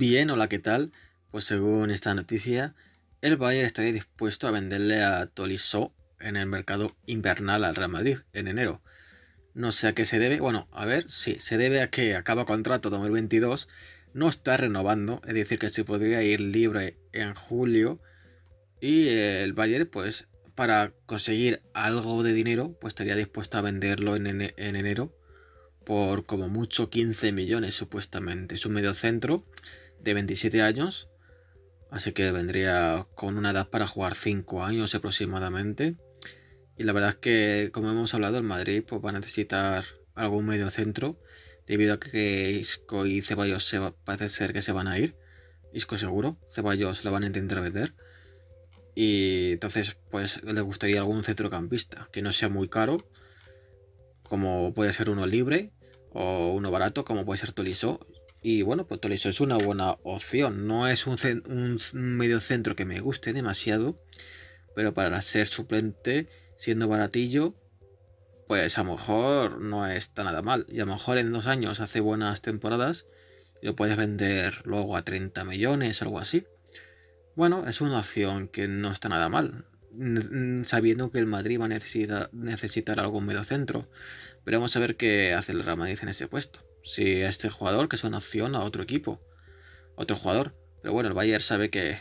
Bien, hola, ¿qué tal? Pues según esta noticia, el Bayern estaría dispuesto a venderle a Tolisso en el mercado invernal al Real Madrid en enero. No sé a qué se debe, bueno, a ver, sí, se debe a que acaba contrato 2022, no está renovando, es decir, que se podría ir libre en julio y el Bayern pues para conseguir algo de dinero, pues estaría dispuesto a venderlo en, enero por como mucho 15 millones supuestamente. Es un centro de 27 años, así que vendría con una edad para jugar 5 años aproximadamente. Y la verdad es que, como hemos hablado, el Madrid pues, va a necesitar algún medio centro, debido a que Isco y Ceballos parece ser que se van a ir. Isco seguro, Ceballos lo van a intentar vender. Y entonces, pues le gustaría algún centrocampista que no sea muy caro, como puede ser uno libre o uno barato, como puede ser Tolisso. Y bueno, pues eso es una buena opción. No es un, medio centro que me guste demasiado, pero para ser suplente, siendo baratillo, pues a lo mejor no está nada mal. Y a lo mejor en dos años hace buenas temporadas lo puedes vender luego a 30 millones, algo así. Bueno, es una opción que no está nada mal, sabiendo que el Madrid va a necesitar, algún medio centro. Pero vamos a ver qué hace el Real en ese puesto si este jugador, que es una opción a otro equipo, otro jugador. Pero bueno, el Bayern sabe que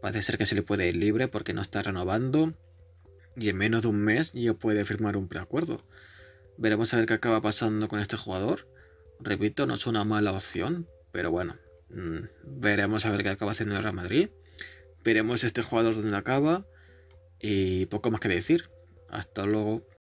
parece ser que se le puede ir libre porque no está renovando y en menos de un mes yo puede firmar un preacuerdo. Veremos a ver qué acaba pasando con este jugador. Repito, no es una mala opción, pero bueno, mm, veremos a ver qué acaba haciendo el Real Madrid. Veremos este jugador dónde acaba y poco más que decir. Hasta luego.